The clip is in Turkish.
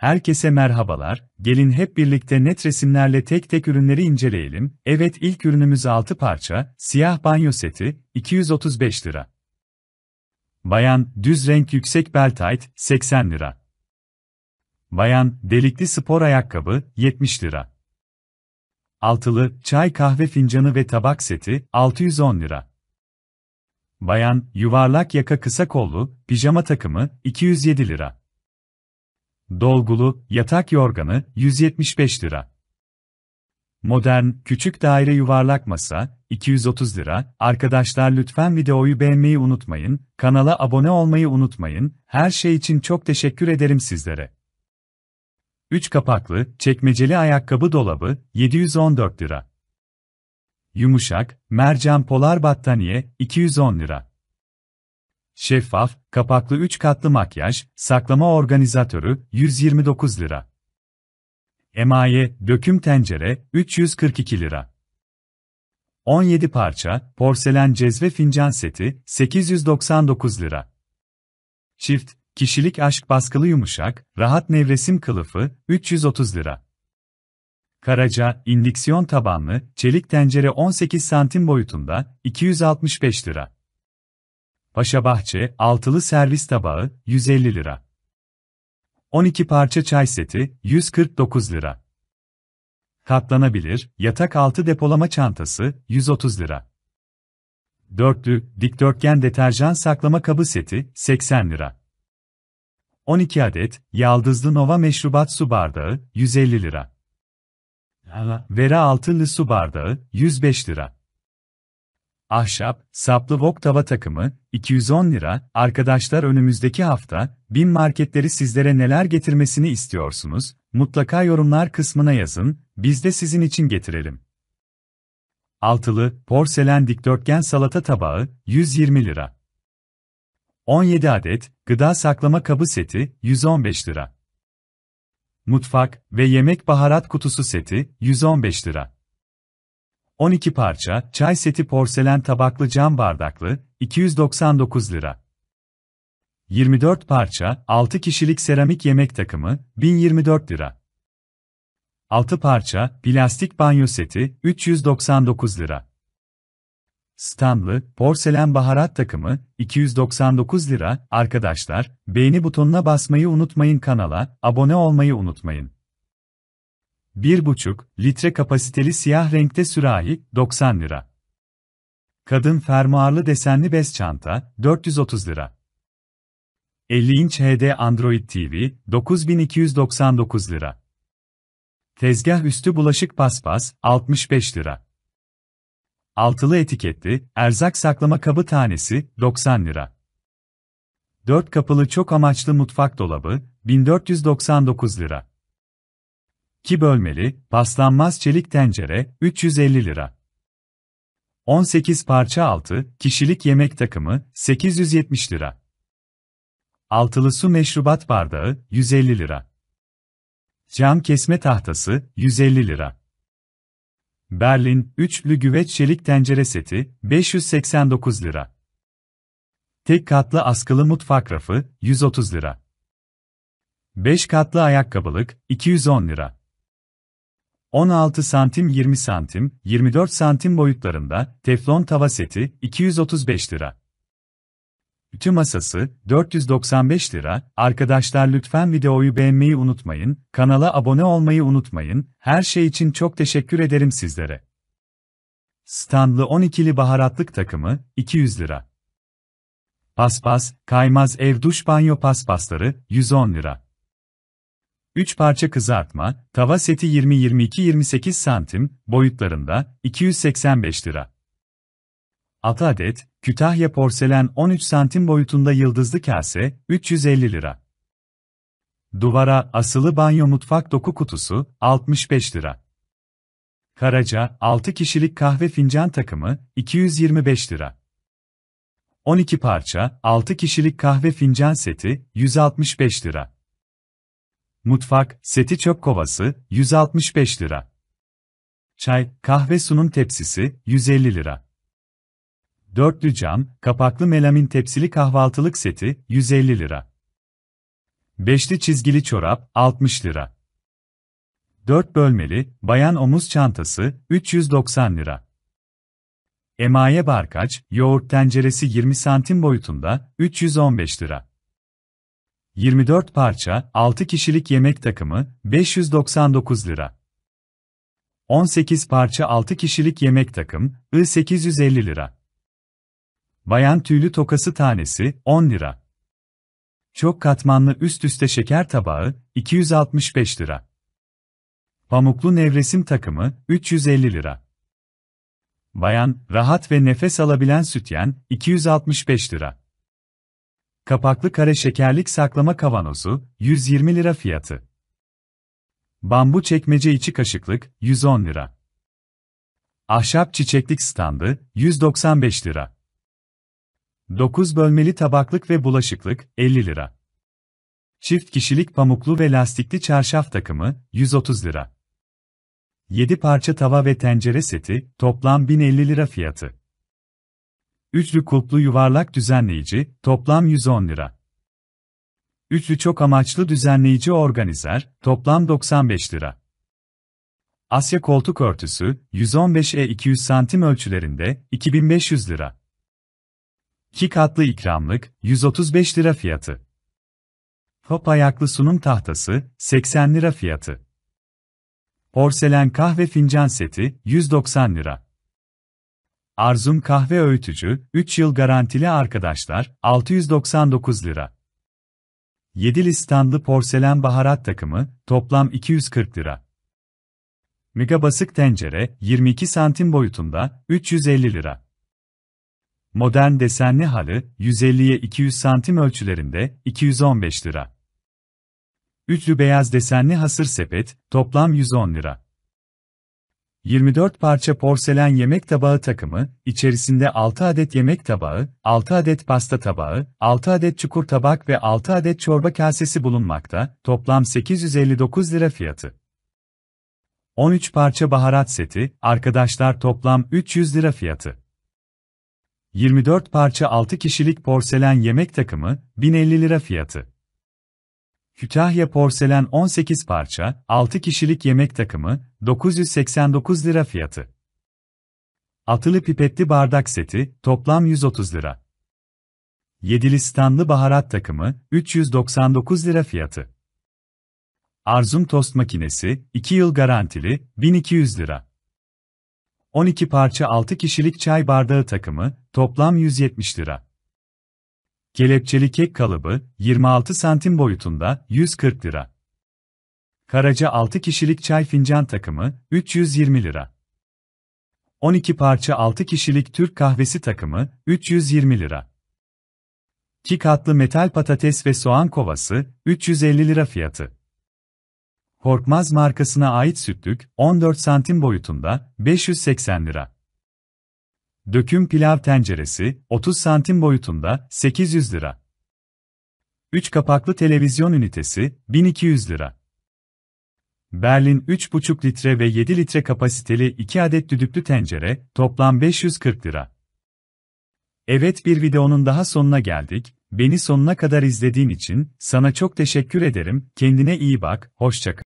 Herkese merhabalar, gelin hep birlikte net resimlerle tek tek ürünleri inceleyelim. Evet ilk ürünümüz 6 parça, siyah banyo seti, 235 lira. Bayan, düz renk yüksek bel tight 80 lira. Bayan, delikli spor ayakkabı, 70 lira. Altılı, çay kahve fincanı ve tabak seti, 610 lira. Bayan, yuvarlak yaka kısa kollu, pijama takımı, 207 lira. Dolgulu, yatak yorganı, 175 lira. Modern, küçük daire yuvarlak masa, 230 lira. Arkadaşlar lütfen videoyu beğenmeyi unutmayın, kanala abone olmayı unutmayın. Her şey için çok teşekkür ederim sizlere. 3 kapaklı, çekmeceli ayakkabı dolabı, 714 lira. Yumuşak, mercan polar battaniye, 210 lira. Şeffaf, kapaklı 3 katlı makyaj, saklama organizatörü 129 lira. Emaye, döküm tencere 342 lira. 17 parça porselen cezve fincan seti 899 lira. Çift kişilik aşk baskılı yumuşak, rahat nevresim kılıfı 330 lira. Karaca indiksiyon tabanlı çelik tencere 18 santim boyutunda 265 lira. Paşabahçe, altılı servis tabağı, 150 lira. 12 parça çay seti, 149 lira. Katlanabilir, yatak altı depolama çantası, 130 lira. Dörtlü, dikdörtgen deterjan saklama kabı seti, 80 lira. 12 adet, yaldızlı Nova meşrubat su bardağı, 150 lira. Vera altınlı su bardağı, 105 lira. Ahşap, saplı bok tava takımı, 210 lira. Arkadaşlar önümüzdeki hafta, bin marketleri sizlere neler getirmesini istiyorsunuz? Mutlaka yorumlar kısmına yazın, biz de sizin için getirelim. Altılı, porselen dikdörtgen salata tabağı, 120 lira. 17 adet, gıda saklama kabı seti, 115 lira. Mutfak ve yemek baharat kutusu seti, 115 lira. 12 parça, çay seti porselen tabaklı cam bardaklı, 299 lira. 24 parça, 6 kişilik seramik yemek takımı, 1024 lira. 6 parça, plastik banyo seti, 399 lira. Standlı, porselen baharat takımı, 299 lira. Arkadaşlar, beğeni butonuna basmayı unutmayın kanala, abone olmayı unutmayın. 1,5 litre kapasiteli siyah renkte sürahi, 90 lira. Kadın fermuarlı desenli bez çanta, 430 lira. 50 inç HD Android TV, 9299 lira. Tezgah üstü bulaşık paspas, 65 lira. Altılı etiketli, erzak saklama kabı tanesi, 90 lira. 4 kapılı çok amaçlı mutfak dolabı, 1499 lira. 2 bölmeli, paslanmaz çelik tencere, 350 lira. 18 parça altı kişilik yemek takımı, 870 lira. Altılı su meşrubat bardağı, 150 lira. Cam kesme tahtası, 150 lira. Berlin, üçlü güveç çelik tencere seti, 589 lira. Tek katlı askılı mutfak rafı, 130 lira. 5 katlı ayakkabılık, 210 lira. 16 santim 20 santim, 24 santim boyutlarında, teflon tava seti, 235 lira. Ütü masası, 495 lira. Arkadaşlar lütfen videoyu beğenmeyi unutmayın, kanala abone olmayı unutmayın, her şey için çok teşekkür ederim sizlere. Standlı 12'li baharatlık takımı, 200 lira. Paspas, kaymaz ev duş banyo paspasları, 110 lira. 3 parça kızartma, tava seti 20-22-28 santim boyutlarında 285 lira. 6 adet Kütahya porselen 13 santim boyutunda yıldızlı kase 350 lira. Duvara asılı banyo mutfak doku kutusu 65 lira. Karaca 6 kişilik kahve fincan takımı 225 lira. 12 parça 6 kişilik kahve fincan seti 165 lira. Mutfak, seti çöp kovası, 165 lira. Çay, kahve sunum tepsisi, 150 lira. Dörtlü cam, kapaklı melamin tepsili kahvaltılık seti, 150 lira. Beşli çizgili çorap, 60 lira. Dört bölmeli, bayan omuz çantası, 390 lira. Emaye barkaç, yoğurt tenceresi 20 santim boyutunda, 315 lira. 24 parça, 6 kişilik yemek takımı, 599 lira. 18 parça 6 kişilik yemek takım, 850 lira. Bayan tüylü tokası tanesi, 10 lira. Çok katmanlı üst üste şeker tabağı, 265 lira. Pamuklu nevresim takımı, 350 lira. Bayan, rahat ve nefes alabilen sütyen, 265 lira. Kapaklı kare şekerlik saklama kavanozu, 120 lira fiyatı. Bambu çekmece içi kaşıklık, 110 lira. Ahşap çiçeklik standı, 195 lira. 9 bölmeli tabaklık ve bulaşıklık, 50 lira. Çift kişilik pamuklu ve lastikli çarşaf takımı, 130 lira. 7 parça tava ve tencere seti, toplam 1050 lira fiyatı. Üçlü kulplu yuvarlak düzenleyici, toplam 110 lira. Üçlü çok amaçlı düzenleyici organizer, toplam 95 lira. Asya koltuk örtüsü, 115'e 200 santim ölçülerinde, 2500 lira. 2 katlı ikramlık, 135 lira fiyatı. Top ayaklı sunum tahtası, 80 lira fiyatı. Porselen kahve fincan seti, 190 lira. Arzum kahve öğütücü, 3 yıl garantili arkadaşlar, 699 lira. 7 standlı porselen baharat takımı, toplam 240 lira. Mega basık tencere, 22 santim boyutunda, 350 lira. Modern desenli halı, 150'ye 200 santim ölçülerinde, 215 lira. Üçlü beyaz desenli hasır sepet, toplam 110 lira. 24 parça porselen yemek tabağı takımı, içerisinde 6 adet yemek tabağı, 6 adet pasta tabağı, 6 adet çukur tabak ve 6 adet çorba kasesi bulunmakta, toplam 859 lira fiyatı. 13 parça baharat seti, arkadaşlar toplam 300 lira fiyatı. 24 parça 6 kişilik porselen yemek takımı, 1050 lira fiyatı. Kütahya porselen 18 parça, 6 kişilik yemek takımı, 989 lira fiyatı. Atılı pipetli bardak seti, toplam 130 lira. Yedili standlı baharat takımı, 399 lira fiyatı. Arzum tost makinesi, 2 yıl garantili, 1200 lira. 12 parça 6 kişilik çay bardağı takımı, toplam 170 lira. Kelepçeli kek kalıbı 26 santim boyutunda 140 lira. Karaca 6 kişilik çay fincan takımı 320 lira. 12 parça 6 kişilik Türk kahvesi takımı 320 lira. 2 katlı metal patates ve soğan kovası 350 lira fiyatı. Korkmaz markasına ait sütlük 14 santim boyutunda 580 lira. Döküm pilav tenceresi 30 santim boyutunda 800 lira. 3 kapaklı televizyon ünitesi 1200 lira. Berlin 3,5 litre ve 7 litre kapasiteli 2 adet düdüklü tencere toplam 540 lira. Evet bir videonun daha sonuna geldik. Beni sonuna kadar izlediğin için sana çok teşekkür ederim. Kendine iyi bak. Hoşça kal.